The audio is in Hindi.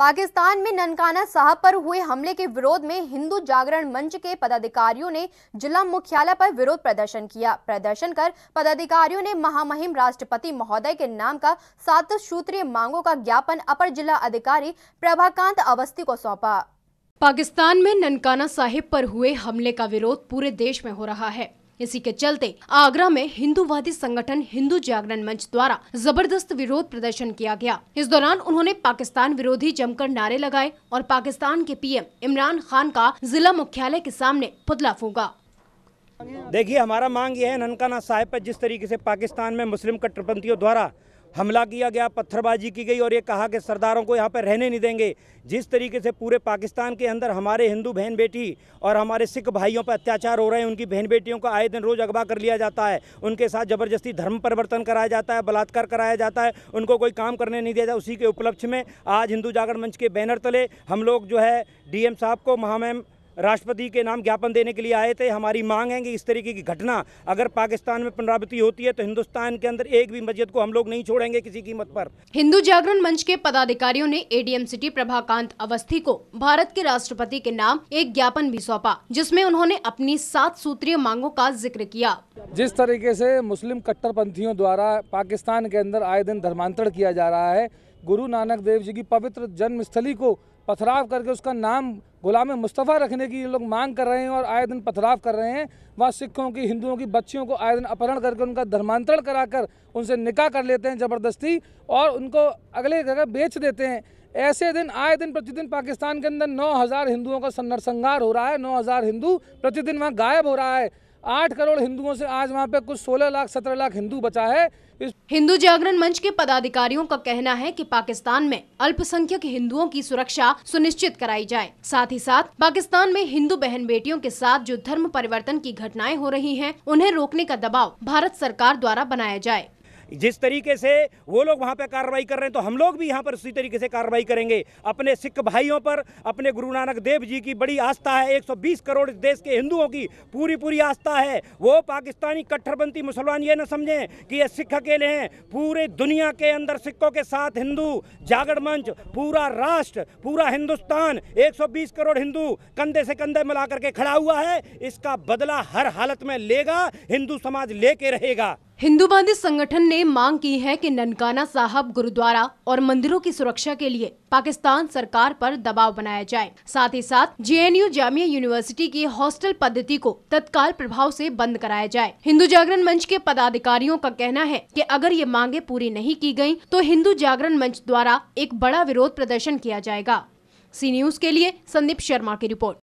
पाकिस्तान में ननकाना साहब पर हुए हमले के विरोध में हिंदू जागरण मंच के पदाधिकारियों ने जिला मुख्यालय पर विरोध प्रदर्शन किया प्रदर्शन कर पदाधिकारियों ने महामहिम राष्ट्रपति महोदय के नाम का सात सूत्रीय मांगों का ज्ञापन अपर जिला अधिकारी प्रभाकांत अवस्थी को सौंपा पाकिस्तान में ननकाना साहिब पर हुए हमले का विरोध पूरे देश में हो रहा है इसी के चलते आगरा में हिंदूवादी संगठन हिंदू जागरण मंच द्वारा जबरदस्त विरोध प्रदर्शन किया गया इस दौरान उन्होंने पाकिस्तान विरोधी जमकर नारे लगाए और पाकिस्तान के पीएम इमरान खान का जिला मुख्यालय के सामने पुतला फूका देखिए हमारा मांग ये है ननकाना साहिब पर जिस तरीके से पाकिस्तान में मुस्लिम कट्टरपंथियों द्वारा हमला किया गया पत्थरबाजी की गई और ये कहा कि सरदारों को यहाँ पर रहने नहीं देंगे जिस तरीके से पूरे पाकिस्तान के अंदर हमारे हिंदू बहन बेटी और हमारे सिख भाइयों पर अत्याचार हो रहे हैं उनकी बहन बेटियों को आए दिन रोज़ अगवा कर लिया जाता है उनके साथ ज़बरदस्ती धर्म परिवर्तन कराया जाता है बलात्कार कराया जाता है उनको कोई काम करने नहीं दिया जाता उसी के उपलक्ष्य में आज हिंदू जागरण मंच के बैनर तले हम लोग जो है डी साहब को महामैम राष्ट्रपति के नाम ज्ञापन देने के लिए आए थे हमारी मांग है कि इस तरीके की घटना अगर पाकिस्तान में पुनरावृत्ति होती है तो हिंदुस्तान के अंदर एक भी मस्जिद को हम लोग नहीं छोड़ेंगे किसी कीमत पर हिंदू जागरण मंच के पदाधिकारियों ने एडीएम सिटी प्रभाकांत अवस्थी को भारत के राष्ट्रपति के नाम एक ज्ञापन भी सौंपा जिसमे उन्होंने अपनी सात सूत्रीय मांगों का जिक्र किया जिस तरीके ऐसी मुस्लिम कट्टरपंथियों द्वारा पाकिस्तान के अंदर आए दिन धर्मांतरण किया जा रहा है गुरु नानक देव जी की पवित्र स्थली को पथराव करके उसका नाम गुलाम मुस्तफ़ा रखने की ये लोग मांग कर रहे हैं और आए दिन पथराव कर रहे हैं वहाँ सिखों की हिंदुओं की बच्चियों को आए दिन अपहरण करके उनका धर्मांतरण कराकर उनसे निकाह कर लेते हैं ज़बरदस्ती और उनको अगले जगह बेच देते हैं ऐसे दिन आए दिन प्रतिदिन पाकिस्तान के अंदर नौ हिंदुओं का नरसंहार हो रहा है नौ हिंदू प्रतिदिन वहाँ गायब हो रहा है आठ करोड़ हिंदुओं से आज वहाँ पे कुछ सोलह लाख सत्रह लाख हिंदू बचा है इस... हिंदू जागरण मंच के पदाधिकारियों का कहना है कि पाकिस्तान में अल्पसंख्यक हिंदुओं की सुरक्षा सुनिश्चित कराई जाए साथ ही साथ पाकिस्तान में हिंदू बहन बेटियों के साथ जो धर्म परिवर्तन की घटनाएं हो रही हैं, उन्हें रोकने का दबाव भारत सरकार द्वारा बनाया जाए जिस तरीके से वो लोग वहाँ पर कार्रवाई कर रहे हैं तो हम लोग भी यहाँ पर उसी तरीके से कार्रवाई करेंगे अपने सिख भाइयों पर अपने गुरु नानक देव जी की बड़ी आस्था है 120 करोड़ देश के हिंदुओं की पूरी पूरी आस्था है वो पाकिस्तानी कट्टरपंथी मुसलमान ये ना समझें कि ये सिख अकेले हैं पूरे दुनिया के अंदर सिखों के साथ हिंदू जागरण मंच पूरा राष्ट्र पूरा हिंदुस्तान 120 करोड़ हिंदू कंधे से कंधे मिला करके खड़ा हुआ है इसका बदला हर हालत में लेगा हिंदू समाज लेके रहेगा हिंदू बांधी संगठन ने मांग की है कि ननकाना साहब गुरुद्वारा और मंदिरों की सुरक्षा के लिए पाकिस्तान सरकार पर दबाव बनाया जाए साथ ही साथ जेएनयू जामिया यूनिवर्सिटी की हॉस्टल पद्धति को तत्काल प्रभाव से बंद कराया जाए हिंदू जागरण मंच के पदाधिकारियों का कहना है कि अगर ये मांगे पूरी नहीं की गयी तो हिंदू जागरण मंच द्वारा एक बड़ा विरोध प्रदर्शन किया जाएगा सी न्यूज के लिए संदीप शर्मा की रिपोर्ट